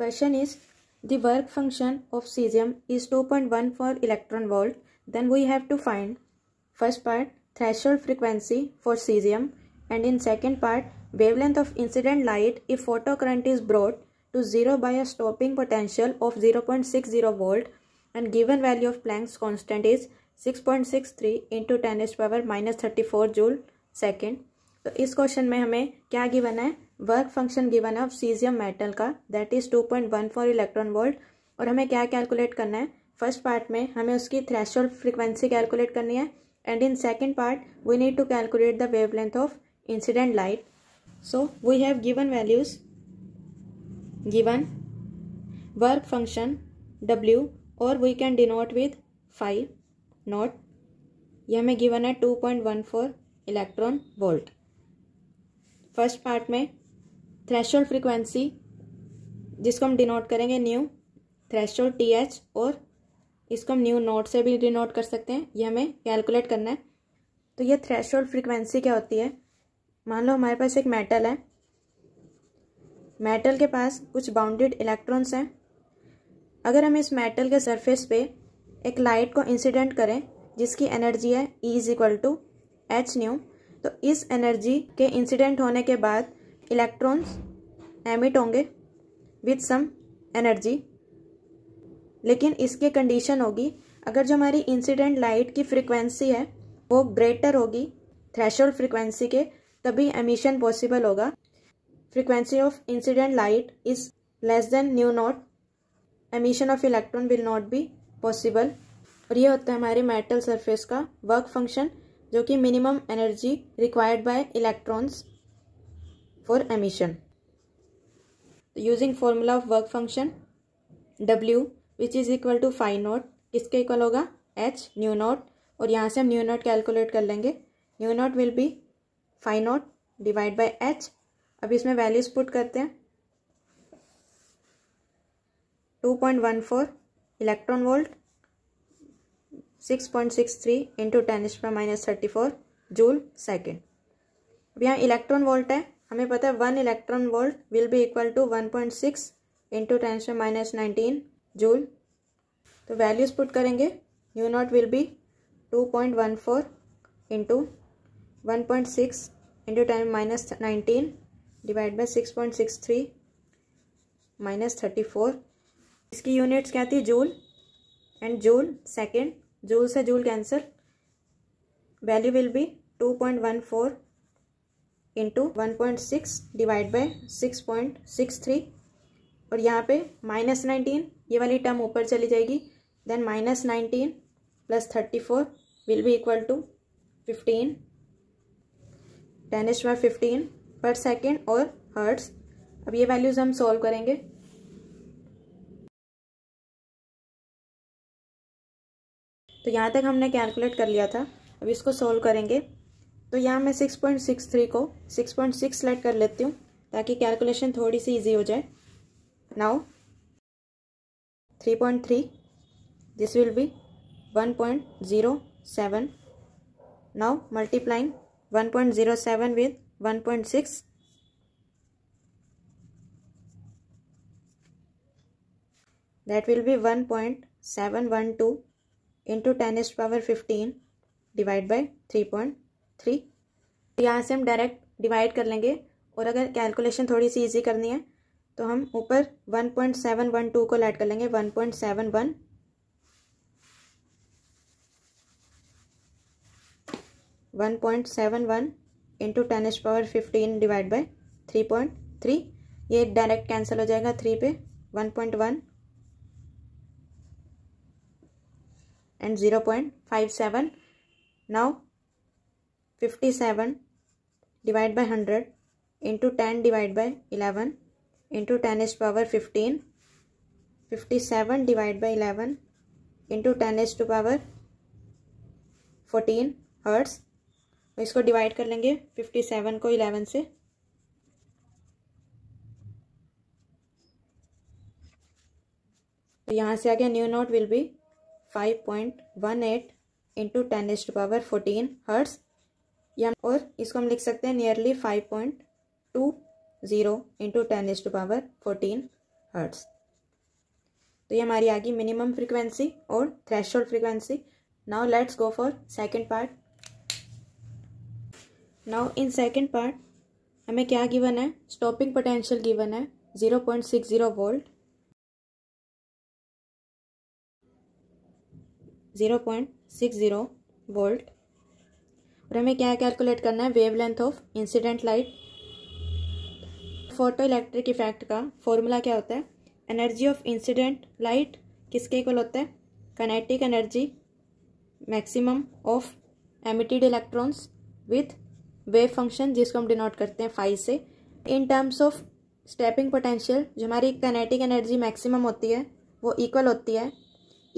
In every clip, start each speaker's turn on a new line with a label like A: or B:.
A: Question is, the work function of cesium is 2.1 for electron volt. Then we have to find, first part, threshold frequency for cesium and in second part, wavelength of incident light if photocurrent is brought to 0 by a stopping potential of 0.60 volt and given value of Planck's constant is 6.63 into 10 the power minus 34 joule second. तो इस question में हमें क्या given है work function given है of caesium metal का that is two point one four electron volt और हमें क्या कैलकुलेट करना है फर्स्ट पार्ट में हमें उसकी थ्रेश फ्रिक्वेंसी कैलकुलेट करनी है and in second part we need to calculate the wavelength of incident light so we have given values given work function W और we can denote with phi naught यह हमें given है two point one four electron volt first part में threshold frequency जिसको हम denote करेंगे new threshold T H और इसको हम न्यू नोट से भी डिनोट कर सकते हैं ये हमें कैलकुलेट करना है तो ये थ्रेशोल्ड फ्रिक्वेंसी क्या होती है मान लो हमारे पास एक मेटल है मेटल के पास कुछ बाउंडेड इलेक्ट्रॉन्स हैं अगर हम इस मेटल के सरफेस पे एक लाइट को इंसिडेंट करें जिसकी एनर्जी है E is equal to h nu तो इस एनर्जी के इंसिडेंट होने के बाद इलेक्ट्रॉन्स एमिट होंगे विथ सम एनर्जी लेकिन इसकी कंडीशन होगी अगर जो हमारी इंसिडेंट लाइट की फ्रिक्वेंसी है वो ग्रेटर होगी थ्रेशोल्ड फ्रिक्वेंसी के तभी एमिशन पॉसिबल होगा frequency of incident light is less than nu naught emission of electron will not be possible और ये होता है हमारे मेटल सरफेस का वर्क फंक्शन जो कि minimum energy required by electrons for emission using formula of work function W which is equal to phi naught किसके equal होगा एच न्यू नोट और यहाँ से हम न्यू नोट कैलकुलेट कर लेंगे new naught will be phi naught divide by h अब इसमें वैल्यूज पुट करते हैं two point one four electron volt six point six three into ten इस पर minus thirty four joule second अब यहाँ इलेक्ट्रॉन वोल्ट है हमें पता है one electron volt will be equal to one point six into ten इस पर माइनस नाइनटीन जूल तो वैल्यूज़ पुट करेंगे nu naught will be two point one four into one point six into ten minus nineteen divide by six point six three minus thirty four इसकी units क्या थी joule and joule second joule से joule cancel value will be two point one four into one point six divide by six point six three और यहाँ पे minus nineteen ये वाली term ऊपर चली जाएगी then minus nineteen plus thirty four will be equal to fifteen ten is fifteen per second और hertz अब ये वैल्यूज़ हम सॉल्व करेंगे तो यहाँ तक हमने कैलकुलेट कर लिया था अब इसको सोल्व करेंगे तो यहाँ मैं सिक्स पॉइंट सिक्स थ्री को सिक्स पॉइंट सिक्स सेलेक्ट कर लेती हूँ ताकि कैलकुलेशन थोड़ी सी ईजी हो जाए now three point three this will be one point zero seven now multiplying one point zero seven with one point six will one point seven one two into ten is power fifteen divide by three point three यहाँ से हम direct divide कर लेंगे और अगर calculation थोड़ी सी easy करनी है तो हम ऊपर one point seven one two को लैड कर लेंगे one point seven one one point seven one into ten एच power fifteen divide by three point three ये डायरेक्ट कैंसिल हो जाएगा थ्री पे one point one and 0 0.57 now 57 divided by 100 into 10 divided by 11 into 10 is power 15 57 divided by 11 into 10 is to power 14 hertz इसको divide कर लेंगे 57 को 11 से तो यहाँ से आ गया nu naught will be five point one eight into ten is to power fourteen hertz या और इसको हम लिख सकते हैं nearly five point two zero into ten is to power fourteen hertz तो ये हमारी आ गई मिनिमम फ्रिक्वेंसी और threshold frequency now let's go for second part now in second part हमें क्या गिवन है स्टॉपिंग पोटेंशियल गिवन है zero point six zero volt zero point six zero volt और हमें क्या कैलकुलेट करना है wavelength of incident light photoelectric effect का फॉर्मूला क्या होता है एनर्जी ऑफ इंसिडेंट लाइट किसके इक्वल होता है kinetic energy maximum of emitted electrons with wave function जिसको हम डिनोट करते हैं फाइव से in terms of stopping potential जो हमारी कनेटिक एनर्जी मैक्सिमम होती है वो इक्वल होती है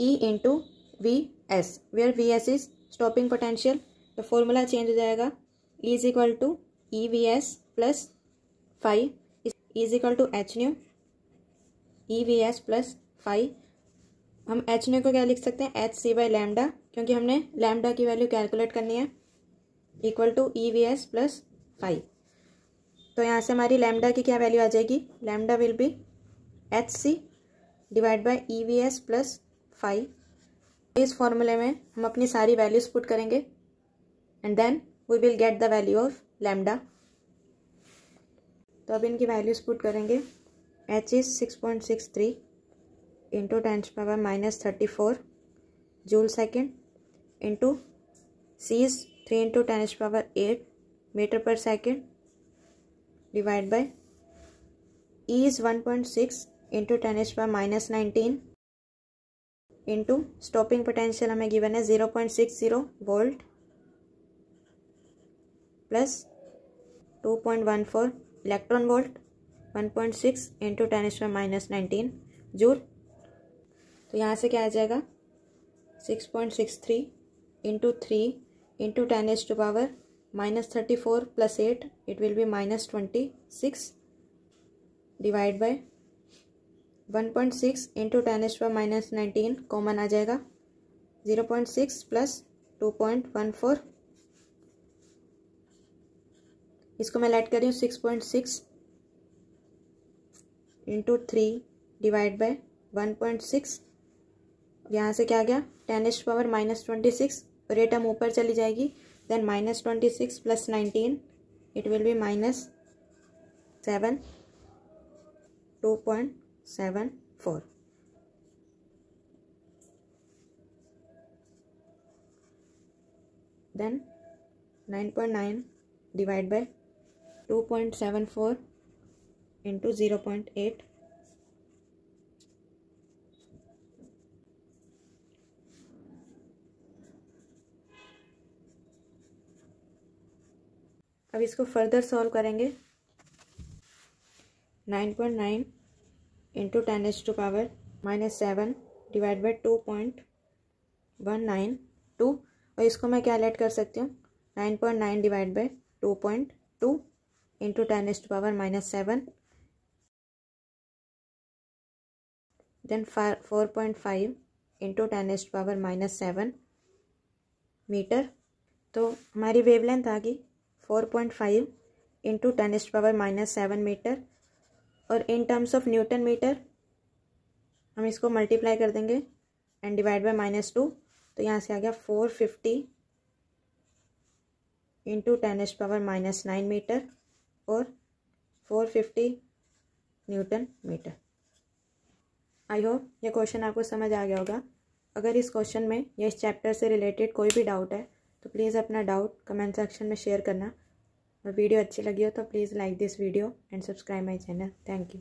A: e e into V S where V S is stopping potential तो फॉर्मूला चेंज हो जाएगा E is equal to e V S plus phi is equal to h nu e V S plus phi हम h nu को क्या लिख सकते हैं H C by lambda क्योंकि हमने लैमडा की वैल्यू कैलकुलेट करनी है equal to e V S plus phi तो यहाँ से हमारी लैमडा की क्या वैल्यू आ जाएगी lambda will be h c divide by e V S plus phi इस फॉर्मूले में हम अपनी सारी वैल्यूज पुट करेंगे and then we will get the value of lambda तो अब इनकी वैल्यूज पुट करेंगे h is six point six three into tens power minus thirty four joule second into c is three into tens power eight metre per second divide by e is one point six into ten एच power minus nineteen into stopping potential हमें given है zero point six zero volt plus two point one four electron volt one point six into ten इसमें minus nineteen joule तो यहाँ से क्या आ जाएगा six point six three into three into ten एच two power minus thirty four plus eight it will be minus twenty six divide by one point six into ten S पर minus nineteen common आ जाएगा zero point six plus two point one four इसको मैं लेट कर रही हूँ six point six into three divide by one point six यहाँ से क्या आ गया टेन एस पावर माइनस ट्वेंटी सिक्स और ये टर्म ऊपर चली जाएगी then minus twenty six plus nineteen it will be minus seven two point seven four then nine point nine divide by to point seven four into zero point eight अब इसको further solve करेंगे nine point nine into ten एच two power minus seven divide by two point one nine two और इसको मैं क्या लेट कर सकती हूँ nine point nine divide by two point two into ten एच two power minus seven then four point five into ten एच two power minus seven meter तो हमारी वेवलेंथ आ गई four point five into ten एच two power minus seven meter और in terms of newton meter हम इसको multiply कर देंगे and divide by minus two तो यहाँ से आ गया फोर फिफ्टी इंटू टेन एच पावर माइनस नाइन मीटर और four fifty newton meter I hope ये क्वेश्चन आपको समझ आ गया होगा अगर इस क्वेश्चन में या इस चैप्टर से रिलेटेड कोई भी डाउट है तो प्लीज़ अपना डाउट कमेंट सेक्शन में शेयर करना और वीडियो अच्छी लगी हो तो please like this video and subscribe my channel thank you